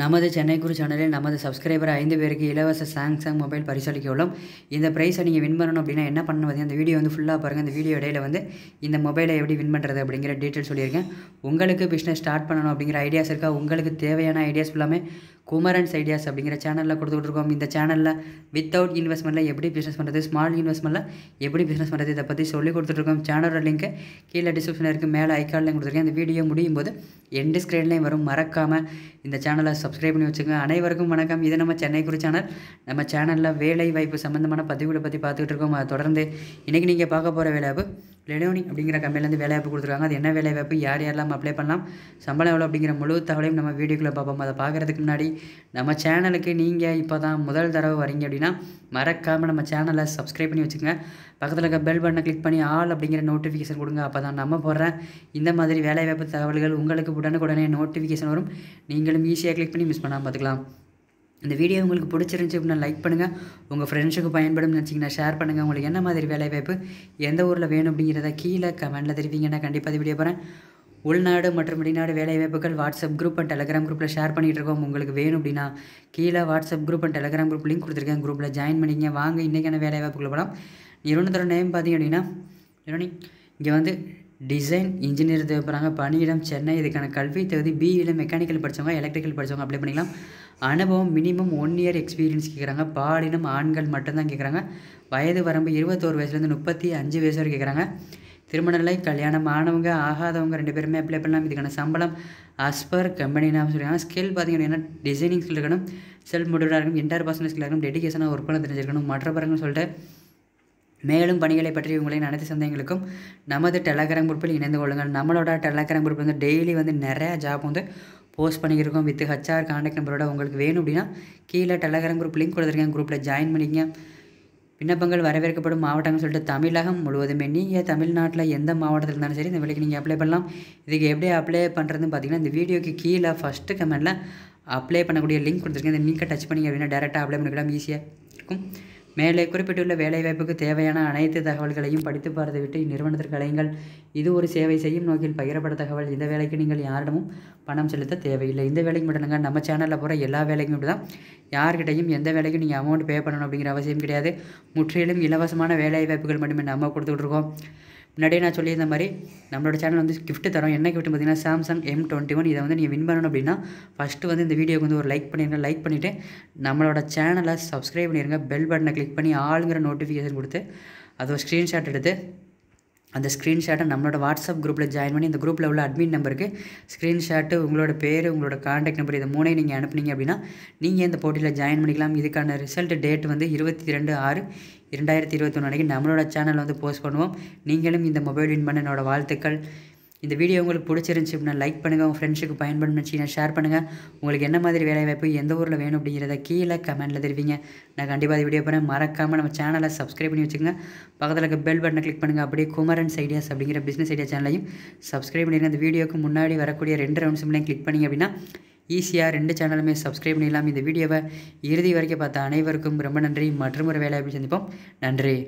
நமது சென்னை குரு சேனலில் நமது சப்ஸ்கிரைபர் ஐந்து பேருக்கு இலவச சாம்சங் மொபைல் பரிசளிக்க உள்ளோம் இந்த ப்ரைஸை நீங்கள் வின் பண்ணணும் அப்படின்னா என்ன பண்ணுவது அந்த வீடியோ வந்து ஃபுல்லாக பாருங்கள் இந்த வீடியோ இடையில வந்து இந்த மொபைலை எப்படி வின் பண்ணுறது அப்படிங்கிற டீட்டெயில் சொல்லியிருக்கேன் உங்களுக்கு பிஸ்னஸ் ஸ்டார்ட் பண்ணணும் அப்படிங்கிற ஐடியாஸ் இருக்கா உங்களுக்கு தேவையான ஐடியாஸ் ஃபுல்லாமே குமரன்ஸ் ஐடியாஸ் அப்படிங்கிற சேனலில் கொடுத்துக்கிட்டு இந்த சேனலில் வித்தவுட் இன்வெஸ்ட்மெண்ட்டில் எப்படி பிஸ்னஸ் பண்ணுறது ஸ்மால் இன்வெஸ்ட்மெண்ட்டில் எப்படி பிஸ்னஸ் பண்ணுறது இதை பற்றி சொல்லி கொடுத்துட்ருக்கோம் சேனலோட லிங்க்கு கீழே டிஸ்கிரிப்ஷனில் இருக்குது மேலே ஐக்கார்ட்லையும் கொடுத்துருக்கேன் இந்த வீடியோ முடியும் போது எண்ட் ஸ்க்ரீன்லேயும் வரும் மறக்காமல் இந்த சேனலை சப்ஸ்கிரைப் பண்ணி வச்சுக்கோங்க அனைவருக்கும் வணக்கம் இது நம்ம சென்னை குரு சேனல் நம்ம சேனலில் வேலை வாய்ப்பு சம்மந்தமான பதிவுகளை பற்றி பார்த்துக்கிட்டு இருக்கோம் தொடர்ந்து இன்றைக்கி நீங்கள் பார்க்க போகிற வேலை லெனோனிங் அப்படிங்கிற கம்பெனிலேருந்து வாய்ப்பு கொடுத்துருக்காங்க அது என்ன வேலை வாய்ப்பு யார் யாரெல்லாம் அப்ளை பண்ணலாம் சம்பளம் எவ்வளோ அப்படிங்கிற முழு தகவலையும் நம்ம வீடியோக்கில் பார்ப்போம் அதை பார்க்குறதுக்கு முன்னாடி நம்ம சேனலுக்கு நீங்கள் இப்போ தான் முதல் தடவை வரீங்க அப்படின்னா மறக்காமல் நம்ம சேனலை சப்ஸ்கிரைப் பண்ணி வச்சுக்கோங்க பக்கத்தில் இருக்க பெல் பட்டனை கிளிக் பண்ணி ஆல் அப்படிங்கிற நோட்டிஃபிகேஷன் கொடுங்க அப்போ தான் நம்ம போடுறேன் இந்த மாதிரி வேலைவாய்ப்பு தகவல்கள் உங்களுக்கு உடனுக்குடனே நோட்டிஃபிகேஷன் வரும் நீங்களும் ஈஸியாக கிளிக் பண்ணி மிஸ் பண்ணாமல் பார்த்துக்கலாம் இந்த வீடியோ உங்களுக்கு பிடிச்சிருந்துச்சி அப்படின்னா லைக் பண்ணுங்கள் உங்கள் ஃப்ரெண்ட்ஸுக்கு பயன்படும் நினச்சிங்கன்னா ஷேர் பண்ணுங்கள் உங்களுக்கு என்ன மாதிரி வேலைவாய்ப்பு எந்த ஊரில் வேணும் அப்படிங்கிறத கீழே கமெண்டில் தெரிவிங்கன்னா கண்டிப்பாக அது வீடியோ போகிறேன் உள்நாடு மற்றும் வெளிநாடு வேலைவாய்ப்புகள் வாட்ஸ்அப் குரூப் அண்ட் டெலகிராம் குரூப்பில் ஷேர் பண்ணிகிட்டு இருக்கோம் உங்களுக்கு வேணும் அப்படின்னா கீழே WhatsApp group and Telegram group link கொடுத்துருக்கேன் குரூப்பில் ஜாயின் பண்ணிங்க வாங்க இன்றைக்கான வேலைவாய்ப்புகள் போகலாம் நிறுவனத்தோட நேம் பார்த்தீங்க அப்படின்னா இங்கே வந்து டிசைன் இன்ஜினியர் தேவைப்படுறாங்க பணியிடம் சென்னை இதுக்கான கல்வி தகுதி பிஇயில் மெக்கானிக்கல் படித்தவங்க எலக்ட்ரிக்கல் படித்தவங்க அப்ளை பண்ணிக்கலாம் அனுபவம் மினிமம் ஒன் இயர் எக்ஸ்பீரியன்ஸ் கேட்குறாங்க பாலினம் ஆண்கள் மட்டும்தான் கேட்குறாங்க வயது வரம்பு இருபத்தோரு வயசுலேருந்து முப்பத்தி அஞ்சு வயசு வரை கேட்குறாங்க திருமணநிலை கல்யாணம் ஆனவங்க ஆகாதவங்க ரெண்டு பேருமே அப்ளை பண்ணலாம் இதுக்கான சம்பளம் அஸ்பர் கம்பெனி நாம் சொல்லியிருக்காங்க ஸ்கில் பார்த்தீங்கன்னா டிசைனிங் ஸ்கில் இருக்கணும் செல்ஃப் மோட்டிவேட்டாக இருக்கணும் இன்டர் பர்சனல் ஸ்கில் இருக்கணும் டெடிக்கேஷனாக ஒர்க் பண்ண தெரிஞ்சிருக்கணும் மற்ற பாருங்கன்னு சொல்லிட்டு மேலும் பணிகளை பற்றி உங்களின் அனைத்து சந்தேகங்களுக்கும் நமது டெலகிராம் குரூப்பில் இணைந்து கொள்ளுங்கள் நம்மளோட டெலகிராம் குரூப் வந்து டெய்லி வந்து நிறையா ஜாப் வந்து போஸ்ட் பண்ணியிருக்கோம் வித் ஹச்ஆர் கான்டாக்ட் நம்பரோட உங்களுக்கு வேணும் அப்படின்னா கீழே டெலகிராம் குரூப் லிங்க் கொடுத்துருக்கேன் குரூப்பில் ஜாயின் பண்ணிக்கங்க விண்ணப்பங்கள் வரவேற்கப்படும் மாவட்டம்னு சொல்லிட்டு தமிழகம் முழுவதுமே நீங்கள் தமிழ்நாட்டில் எந்த மாவட்டத்தில் இருந்தாலும் சரி இந்த வேலைக்கு நீங்கள் அப்ளை பண்ணலாம் இதுக்கு எப்படி அப்ளை பண்ணுறதுன்னு பார்த்தீங்கன்னா இந்த வீடியோக்கு கீழே ஃபஸ்ட்டு கமெண்ட்டில் அப்ளை பண்ணக்கூடிய லிங்க் கொடுத்துருக்கேன் இந்த லிங்க்கை டச் பண்ணிங்க அப்படின்னா டேரெக்டாக அப்ளை பண்ணிக்கலாம் ஈஸியாக இருக்கும் மேலே குறிப்பிட்டுள்ள வேலைவாய்ப்புக்கு தேவையான அனைத்து தகவல்களையும் படித்து பார்த்து விட்டு இந்நிறுவனத்திற்கு அலையுங்கள் இது ஒரு சேவை செய்யும் நோக்கில் பகிரப்பட தகவல் இந்த வேலைக்கு நீங்கள் யாரிடமும் பணம் செலுத்த தேவையில்லை இந்த வேலைக்கு மட்டும் நம்ம சேனலில் போகிற எல்லா வேலைக்கும் இப்படி தான் யார்கிட்டையும் எந்த வேலைக்கும் நீங்கள் அமௌண்ட் பே பண்ணணும் அப்படிங்கிற அவசியம் கிடையாது முற்றிலும் இலவசமான வேலைவாய்ப்புகள் மட்டுமே நம்ம கொடுத்துட்ருக்கோம் முன்னாடியே நான் சொல்லியிருந்த மாதிரி நம்மளோட சேனல் வந்து கிஃப்ட்டு தரோம் என்ன கிஃப்ட் பார்த்தீங்கன்னா சாம்சங் எம் டுவெண்ட்டி ஒன் இதை வந்து நீங்கள் வின் பண்ணணும் அப்படின்னா ஃபஸ்ட்டு வந்து இந்த வீடியோக்கு வந்து ஒரு லைக் பண்ணிடுங்க லைக் பண்ணிவிட்டு நம்மளோட சேனலை சப்ஸ்கிரைப் பண்ணிடுங்க பெல் பட்டனை கிளிக் பண்ணி ஆளுங்கிற நோட்டிஃபிகேஷன் கொடுத்து அதை ஒரு ஸ்க்ரீன்ஷாட் எடுத்து அந்த ஸ்க்ரீன்ஷாட்டை நம்மளோட வாட்ஸ்அப் குரூப்பில் ஜாயின் பண்ணி இந்த குரூப்பில் உள்ள அட்மின் நம்பருக்கு ஸ்க்ரீன்ஷாட்டு உங்களோட பேர் உங்களோட காண்டாக்ட் நம்பர் இதை மூணே நீங்கள் அனுப்புனீங்க அப்படின்னா நீங்கள் இந்த போட்டியில் ஜாயின் பண்ணிக்கலாம் இதுக்கான ரிசல்ட் டேட் வந்து இருபத்தி ரெண்டு ஆறு இரண்டாயிரத்தி இருபத்தொன்று அன்றைக்கி நம்மளோட சேனல் வந்து போஸ்ட் பண்ணுவோம் நீங்களும் இந்த மொபைல் வின் பண்ண என்னோடய வாழ்த்துக்கள் இந்த வீடியோ உங்களுக்கு பிடிச்சிருந்துச்சி அப்படின்னா லைக் பண்ணுங்கள் உங்கள் ஃப்ரெண்ட்ஸுக்கு பயன்படுச்சுன்னா ஷேர் பண்ணுங்கள் உங்களுக்கு என்ன மாதிரி வேலைவாய்ப்பு எந்த ஊரில் வேணும் அப்படிங்கிறத கீழே கமெண்ட்டில் தெரிவிங்க நான் கண்டிப்பாக இந்த வீடியோ பண்ணேன் மறக்காமல் நம்ம சேனலை சப்ஸ்கிரைப் பண்ணி வச்சுக்கோங்க பக்கத்தில் இருக்க பெல் பட்டனை கிளிக் பண்ணுங்கள் அப்படியே குமரன்ஸ் ஐடியாஸ் அப்படிங்கிற பிஸ்னஸ் ஐடியா சேனலையும் சப்ஸ்கிரைப் பண்ணிடுங்க இந்த வீடியோக்கு முன்னாடி வரக்கூடிய ரெண்டு ரவுண்ட்ஸ் மட்டும் கிளிக் பண்ணிங்க அப்படின்னா ஈஸியாக ரெண்டு சேனலுமே சப்ஸ்கிரைப் பண்ணிடலாம் இந்த வீடியோவை இறுதி வரைக்கும் பார்த்த அனைவருக்கும் ரொம்ப நன்றி மற்றும் ஒரு வேலை அப்படி சந்திப்போம் நன்றி